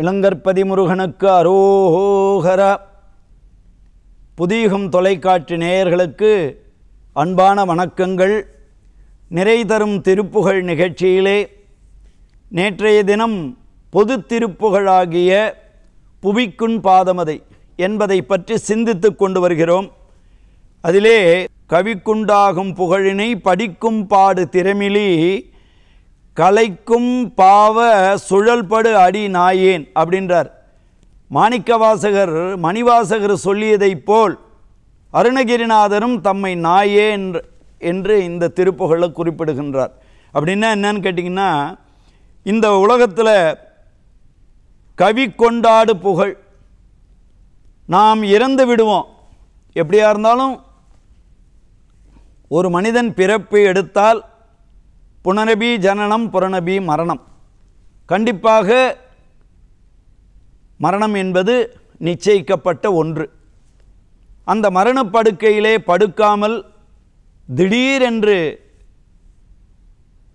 விலங்கற்பதி முருகனுக்கு அரோஹோகர புதீகம் தொலைக்காட்சி நேயர்களுக்கு அன்பான வணக்கங்கள் நிறை தரும் திருப்புகழ் நிகழ்ச்சியிலே நேற்றைய தினம் பொது திருப்புகழாகிய புவிக்குண் பாதமதை என்பதை பற்றி சிந்தித்து கொண்டு வருகிறோம் அதிலே கவிக்குண்டாகும் புகழினை படிக்கும் பாடு திறமிலி கலைக்கும் பாவ சுழல்படு அடி நாயேன் அப்படின்றார் மாணிக்கவாசகர் மணிவாசகர் சொல்லியதைப் போல் அருணகிரிநாதரும் தம்மை நாயே என்று இந்த திருப்புகழை குறிப்பிடுகின்றார் அப்படின்னா என்னன்னு கேட்டிங்கன்னா இந்த உலகத்தில் கவி கொண்டாடு புகழ் நாம் இறந்து விடுவோம் எப்படியா இருந்தாலும் ஒரு மனிதன் பிறப்பு எடுத்தால் புனரபி ஜனனம் புறநபி மரணம் கண்டிப்பாக மரணம் என்பது நிச்சயிக்கப்பட்ட ஒன்று அந்த மரணப்படுக்கையிலே படுக்காமல் திடீரென்று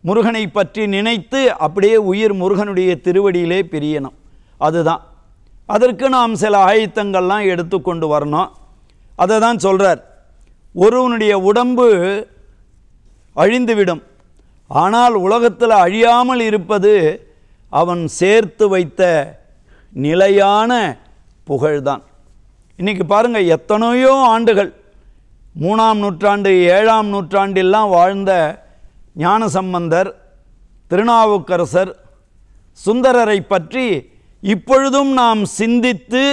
முருகனை பற்றி நினைத்து அப்படியே உயிர் முருகனுடைய திருவடியிலே பிரியணும் அதுதான் அதற்கு நாம் சில ஆயத்தங்கள்லாம் எடுத்துக்கொண்டு வரணும் அதை தான் சொல்கிறார் ஒருவனுடைய உடம்பு அழிந்துவிடும் ஆனால் உலகத்தில் அழியாமல் இருப்பது அவன் சேர்த்து வைத்த நிலையான புகழ்தான் இன்றைக்கி பாருங்கள் எத்தனையோ ஆண்டுகள் மூணாம் நூற்றாண்டு ஏழாம் நூற்றாண்டிலாம் வாழ்ந்த ஞானசம்பந்தர் திருநாவுக்கரசர் சுந்தரரை பற்றி இப்பொழுதும் நாம் சிந்தித்து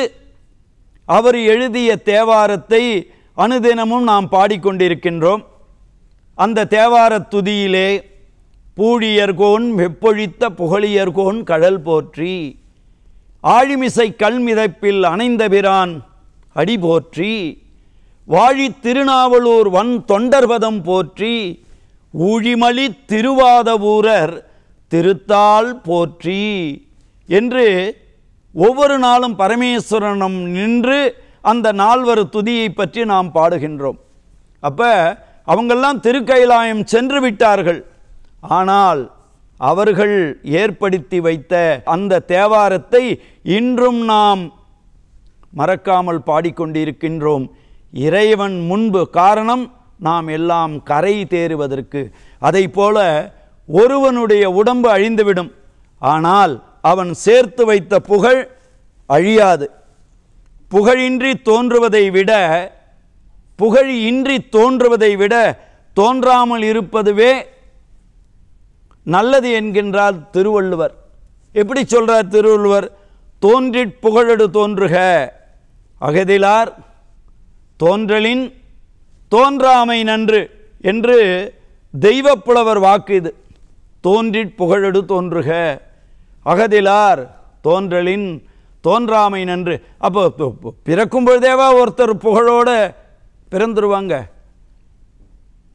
அவர் எழுதிய தேவாரத்தை அனுதினமும் நாம் பாடிக்கொண்டிருக்கின்றோம் அந்த தேவார துதியிலே பூழியர்கோன் மெப்பொழித்த புகழியர்கோன் கடல் போற்றி ஆழிமிசை கல்மிதப்பில் பிரான் அடி போற்றி வாழி திருநாவலூர் வன் தொண்டர்பதம் போற்றி ஊழிமலி திருவாதவூரர் திருத்தால் போற்றி என்று ஒவ்வொரு நாளும் பரமேஸ்வரனும் நின்று அந்த நால்வர் துதியை பற்றி நாம் பாடுகின்றோம் அப்போ அவங்கெல்லாம் திருக்கைலாயம் சென்று விட்டார்கள் ஆனால் அவர்கள் ஏற்படுத்தி வைத்த அந்த தேவாரத்தை இன்றும் நாம் மறக்காமல் பாடிக்கொண்டிருக்கின்றோம் இறைவன் முன்பு காரணம் நாம் எல்லாம் கரை தேறுவதற்கு அதை போல ஒருவனுடைய உடம்பு அழிந்துவிடும் ஆனால் அவன் சேர்த்து வைத்த புகழ் அழியாது புகழின்றி தோன்றுவதை விட புகழ் இன்றி தோன்றுவதை விட தோன்றாமல் இருப்பதுவே நல்லது என்கின்றால் திருவள்ளுவர் எப்படி சொல்கிறார் திருவள்ளுவர் தோன்றிற் புகழடு தோன்றுக அகதிலார் தோன்றலின் தோன்றாமை நன்று என்று தெய்வப்புலவர் புலவர் வாக்கு இது தோன்றிற் புகழடு தோன்றுக அகதிலார் தோன்றலின் தோன்றாமை நன்று அப்போ பிறக்கும் பொழுதேவா ஒருத்தர் புகழோடு பிறந்துருவாங்க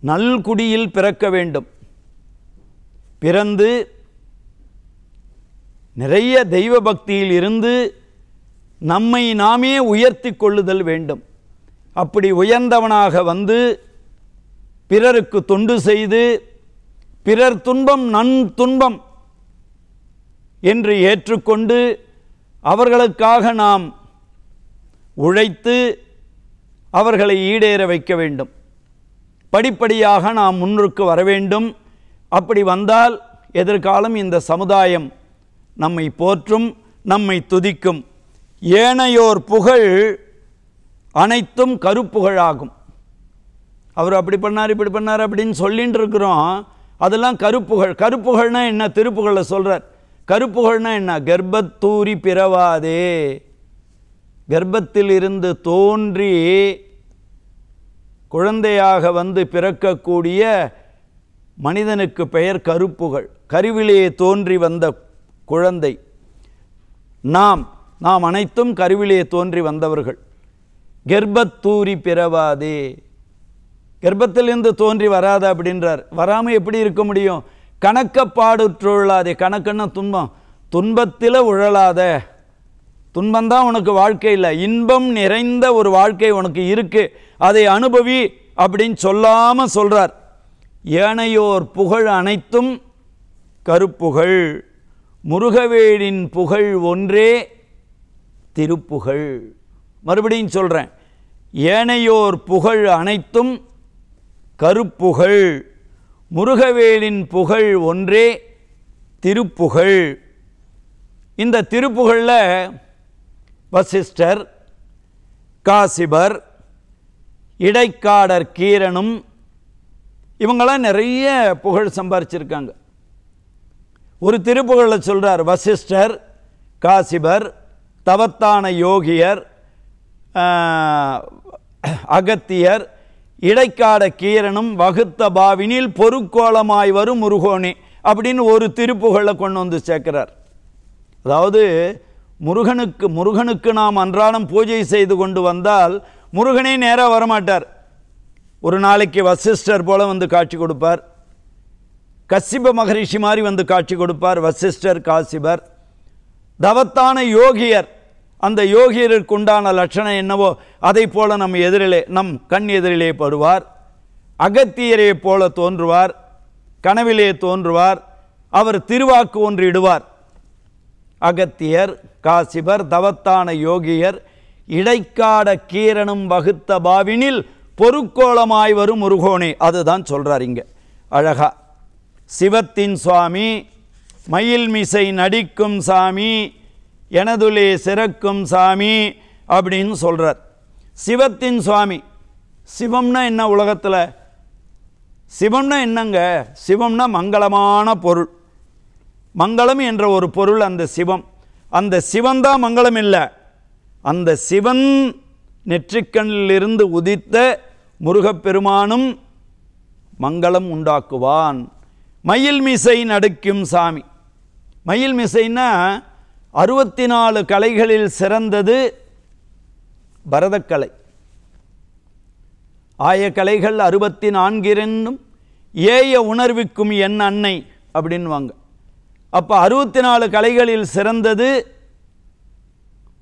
நல்குடியில் பிறக்க வேண்டும் பிறந்து நிறைய தெய்வ பக்தியில் இருந்து நம்மை நாமே உயர்த்தி கொள்ளுதல் வேண்டும் அப்படி உயர்ந்தவனாக வந்து பிறருக்கு தொண்டு செய்து பிறர் துன்பம் நன் துன்பம் என்று ஏற்றுக்கொண்டு அவர்களுக்காக நாம் உழைத்து அவர்களை ஈடேற வைக்க வேண்டும் படிப்படியாக நாம் முன்னுக்கு வர வேண்டும் அப்படி வந்தால் எதிர்காலம் இந்த சமுதாயம் நம்மை போற்றும் நம்மை துதிக்கும் ஏனையோர் புகழ் அனைத்தும் கருப்புகழாகும் அவர் அப்படி பண்ணார் இப்படி பண்ணார் அப்படின்னு சொல்லிகிட்டு இருக்கிறோம் அதெல்லாம் கருப்புகள் கருப்புகள்னால் என்ன திருப்புகளில் சொல்கிறார் கருப்புகள்னால் என்ன கர்ப்பத்தூரி பிறவாதே கர்ப்பத்தில் இருந்து தோன்றி குழந்தையாக வந்து பிறக்கக்கூடிய மனிதனுக்கு பெயர் கருப்புகள் கருவிலேயே தோன்றி வந்த குழந்தை நாம் நாம் அனைத்தும் கருவிலேயே தோன்றி வந்தவர்கள் கர்ப்பத்தூரி பிறவாதே கர்ப்பத்திலிருந்து தோன்றி வராத அப்படின்றார் வராமல் எப்படி இருக்க முடியும் கணக்கப்பாடுற்றுள்ளாதே கணக்குன்னா துன்பம் துன்பத்தில் உழலாத துன்பம்தான் உனக்கு வாழ்க்கை இல்லை இன்பம் நிறைந்த ஒரு வாழ்க்கை உனக்கு இருக்குது அதை அனுபவி அப்படின்னு சொல்லாமல் சொல்கிறார் ஏனையோர் புகழ் அனைத்தும் கருப்புகழ் முருகவேளின் புகழ் ஒன்றே திருப்புகழ் மறுபடியும் சொல்கிறேன் ஏனையோர் புகழ் அனைத்தும் கருப்புகழ் முருகவேலின் புகழ் ஒன்றே திருப்புகழ் இந்த திருப்புகழில் வசிஷ்டர் காசிபர் இடைக்காடர் கீரனும் இவங்களாம் நிறைய புகழ் சம்பாரிச்சிருக்காங்க ஒரு திருப்புகழில் சொல்கிறார் வசிஷ்டர் காசிபர் தவத்தான யோகியர் அகத்தியர் இடைக்காட கீரனும் வகுத்த பாவினில் பொறுக்கோளமாய் வரும் முருகோணி அப்படின்னு ஒரு திருப்புகழை கொண்டு வந்து சேர்க்கிறார் அதாவது முருகனுக்கு முருகனுக்கு நாம் அன்றாடம் பூஜை செய்து கொண்டு வந்தால் முருகனே நேராக வரமாட்டார் ஒரு நாளைக்கு வசிஷ்டர் போல் வந்து காட்சி கொடுப்பார் கசிப மகரிஷி மாதிரி வந்து காட்சி கொடுப்பார் வசிஷ்டர் காசிபர் தவத்தான யோகியர் அந்த யோகியருக்கு உண்டான லட்சணம் என்னவோ அதை போல நம் எதிரிலே நம் கண் எதிரிலே படுவார் அகத்தியரை போல தோன்றுவார் கனவிலே தோன்றுவார் அவர் திருவாக்கு ஒன்று இடுவார் அகத்தியர் காசிபர் தவத்தான யோகியர் இடைக்காட கீரனும் வகுத்த பாவினில் பொருக்கோளமாய் வரும் முருகோனே அதுதான் சொல்கிறார் இங்கே அழகா சிவத்தின் சுவாமி மயில் மிசை நடிக்கும் சாமி எனதுலே சிறக்கும் சாமி அப்படின்னு சொல்கிறார் சிவத்தின் சுவாமி சிவம்னா என்ன உலகத்தில் சிவம்னா என்னங்க சிவம்னா மங்களமான பொருள் மங்களம் என்ற ஒரு பொருள் அந்த சிவம் அந்த சிவந்தான் மங்களம் இல்லை அந்த சிவன் நெற்றிக்கண்ணிலிருந்து உதித்த முருகப்பெருமானும் மங்களம் உண்டாக்குவான் மயில் மிசை நடுக்கும் சாமி மயில் மிசைன்னா அறுபத்தி நாலு கலைகளில் சிறந்தது பரதக்கலை ஆய கலைகள் அறுபத்தி நான்கிரென்னும் ஏய உணர்விக்கும் என் அன்னை அப்படின்வாங்க அப்போ அறுபத்தி நாலு கலைகளில் சிறந்தது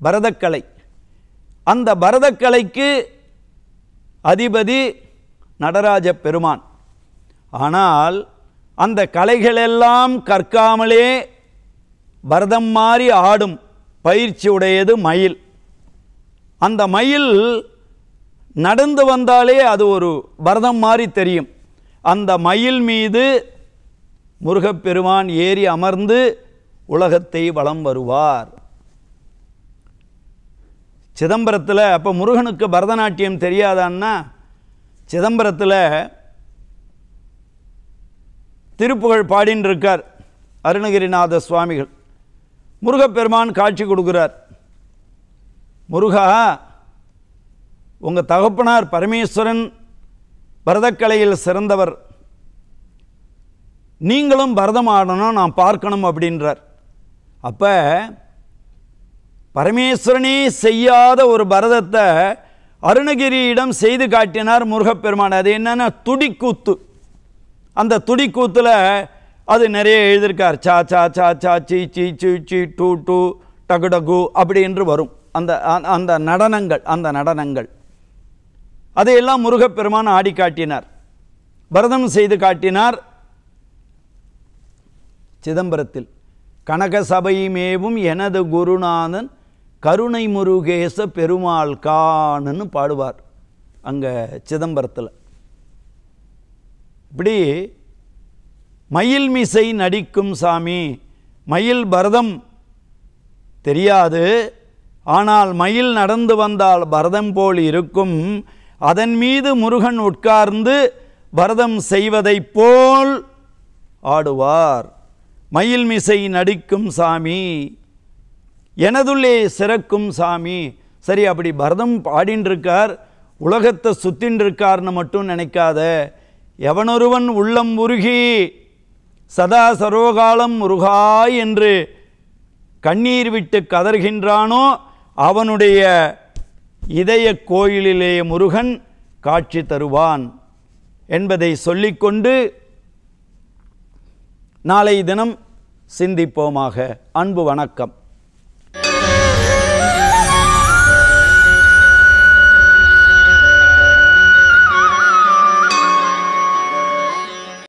பரதக்கலை அந்த பரதக்கலைக்கு அதிபதி நடராஜ பெருமான் ஆனால் அந்த கலைகளெல்லாம் கற்காமலே பரதம் மாறி ஆடும் பயிற்சி உடையது மயில் அந்த மயில் நடந்து வந்தாலே அது ஒரு பரதம் மாதிரி தெரியும் அந்த மயில் மீது முருகப்பெருமான் ஏறி அமர்ந்து உலகத்தை வலம் வருவார் சிதம்பரத்தில் அப்போ முருகனுக்கு பரதநாட்டியம் தெரியாதான்னா சிதம்பரத்தில் திருப்புகழ் பாடின்னு இருக்கார் அருணகிரிநாத சுவாமிகள் முருகப்பெருமான் காட்சி கொடுக்குறார் முருகா உங்கள் தகப்பனார் பரமேஸ்வரன் பரதக்கலையில் சிறந்தவர் நீங்களும் பரதம் ஆடணும் நான் பார்க்கணும் அப்படின்றார் அப்போ பரமேஸ்வரனே செய்யாத ஒரு பரதத்தை அருணகிரியிடம் செய்து காட்டினார் முருகப்பெருமான் அது என்னென்னா துடிக்கூத்து அந்த துடிக்கூத்தில் அது நிறைய எழுதியிருக்கார் சா சா சா சா சி சி சி சி டூ டூ டகு டகு அப்படி என்று வரும் அந்த அந்த நடனங்கள் அந்த நடனங்கள் அதையெல்லாம் முருகப்பெருமான் ஆடி காட்டினார் பரதம் செய்து காட்டினார் சிதம்பரத்தில் கனக சபையுமேவும் எனது குருநாதன் கருணை முருகேச பெருமாள் காணுன்னு பாடுவார் அங்கே சிதம்பரத்தில் இப்படி மயில் மிசை நடிக்கும் சாமி மயில் பரதம் தெரியாது ஆனால் மயில் நடந்து வந்தால் பரதம் போல் இருக்கும் அதன் மீது முருகன் உட்கார்ந்து பரதம் செய்வதைப் போல் ஆடுவார் மயில் மிசை நடிக்கும் சாமி எனதுள்ளே சிறக்கும் சாமி சரி அப்படி பரதம் பாடின்றிருக்கார் உலகத்தை சுத்தின்றிருக்கார்னு மட்டும் நினைக்காத எவனொருவன் உள்ளம் உருகி சதா சரோகாலம் முருகாய் என்று கண்ணீர் விட்டு கதர்கின்றானோ அவனுடைய இதய கோயிலிலே முருகன் காட்சி தருவான் என்பதை சொல்லிக்கொண்டு நாளை தினம் சிந்திப்போமாக அன்பு வணக்கம்